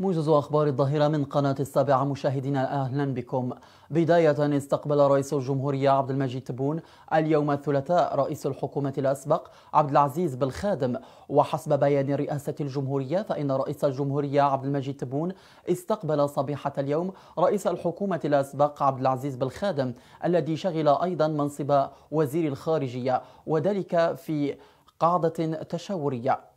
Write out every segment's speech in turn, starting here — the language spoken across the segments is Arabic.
موجز أخبار الظهيرة من قناة السابعة مشاهدينا أهلا بكم بداية استقبل رئيس الجمهورية عبد المجيد تبون اليوم الثلاثاء رئيس الحكومة الأسبق عبد العزيز بالخادم وحسب بيان رئاسة الجمهورية فإن رئيس الجمهورية عبد المجيد تبون استقبل صبيحة اليوم رئيس الحكومة الأسبق عبد العزيز بالخادم الذي شغل أيضا منصب وزير الخارجية وذلك في قاعدة تشاورية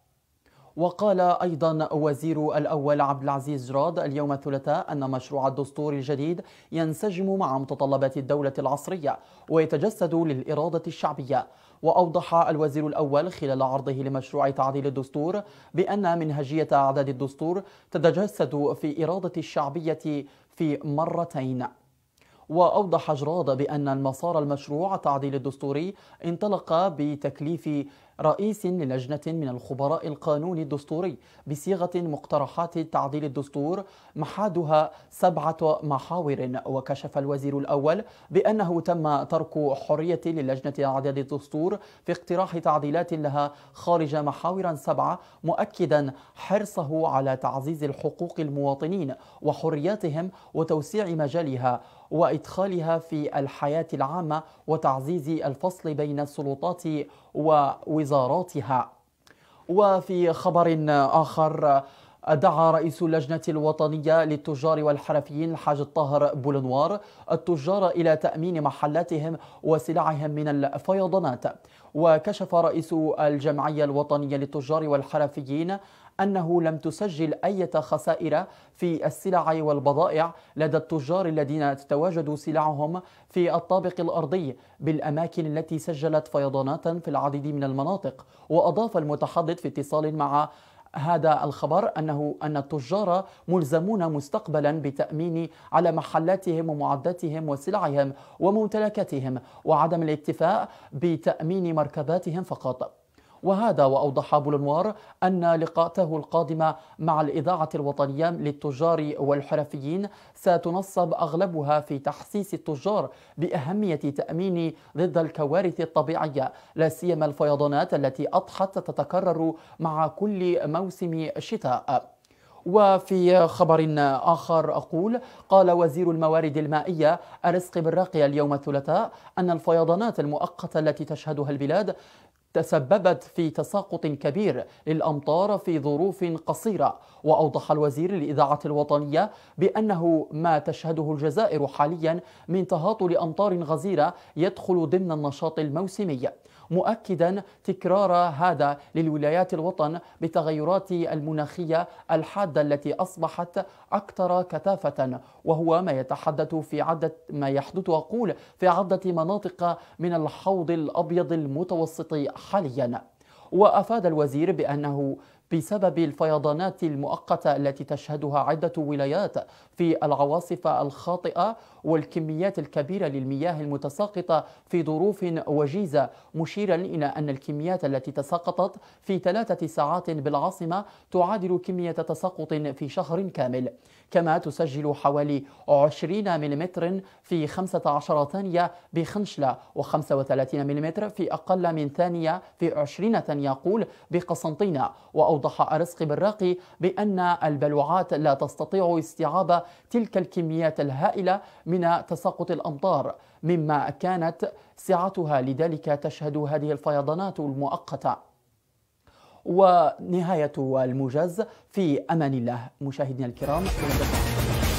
وقال أيضا وزير الأول عبد العزيز جراد اليوم الثلاثاء أن مشروع الدستور الجديد ينسجم مع متطلبات الدولة العصرية ويتجسد للإرادة الشعبية وأوضح الوزير الأول خلال عرضه لمشروع تعديل الدستور بأن منهجية إعداد الدستور تتجسد في إرادة الشعبية في مرتين وأوضح جراد بأن المسار المشروع التعديل الدستوري انطلق بتكليف رئيس للجنة من الخبراء القانون الدستوري بصيغة مقترحات تعديل الدستور محادها سبعة محاور وكشف الوزير الأول بأنه تم ترك حرية للجنة إعداد الدستور في اقتراح تعديلات لها خارج محاور سبعة مؤكدا حرصه على تعزيز الحقوق المواطنين وحرياتهم وتوسيع مجالها وإدخالها في الحياة العامة وتعزيز الفصل بين السلطات ووزاراتها وفي خبر آخر دعا رئيس اللجنة الوطنية للتجار والحرفيين الحاج الطاهر بولنوار التجار إلى تأمين محلاتهم وسلعهم من الفيضانات وكشف رئيس الجمعية الوطنية للتجار والحرفيين أنه لم تسجل أي خسائر في السلع والبضائع لدى التجار الذين تتواجد سلعهم في الطابق الأرضي بالأماكن التي سجلت فيضانات في العديد من المناطق وأضاف المتحدث في اتصال مع هذا الخبر أنه أن التجار ملزمون مستقبلا بتأمين على محلاتهم ومعداتهم وسلعهم وممتلكاتهم وعدم الاكتفاء بتأمين مركباتهم فقط وهذا وأوضح بولنوار أن لقاءته القادمة مع الإذاعة الوطنية للتجار والحرفيين ستنصب أغلبها في تحسيس التجار بأهمية تأمين ضد الكوارث الطبيعية لا سيما الفيضانات التي أضحت تتكرر مع كل موسم شتاء وفي خبر آخر أقول قال وزير الموارد المائية أرسق بالراقية اليوم الثلاثاء أن الفيضانات المؤقتة التي تشهدها البلاد تسببت في تساقط كبير للأمطار في ظروف قصيرة وأوضح الوزير للإذاعة الوطنية بأنه ما تشهده الجزائر حاليا من تهاطل أمطار غزيرة يدخل ضمن النشاط الموسمي مؤكدا تكرار هذا للولايات الوطن بتغيرات المناخية الحادة التي أصبحت أكثر كثافة وهو ما يتحدث في عدة ما يحدث أقول في عدة مناطق من الحوض الأبيض المتوسط حاليا وأفاد الوزير بأنه بسبب الفيضانات المؤقتة التي تشهدها عدة ولايات في العواصف الخاطئة والكميات الكبيرة للمياه المتساقطة في ظروف وجيزة مشيرا إلى أن الكميات التي تساقطت في ثلاثة ساعات بالعاصمة تعادل كمية تساقط في شهر كامل كما تسجل حوالي 20 ملم في 15 ثانية بخنشلة و35 ملم في أقل من ثانية في 20 ثانية قول بقسنطينة و وأوضح أرسقي بالراقي بأن البلوعات لا تستطيع استيعاب تلك الكميات الهائلة من تساقط الأمطار مما كانت سعتها لذلك تشهد هذه الفيضانات المؤقته ونهاية الموجز في أمان الله مشاهدينا الكرام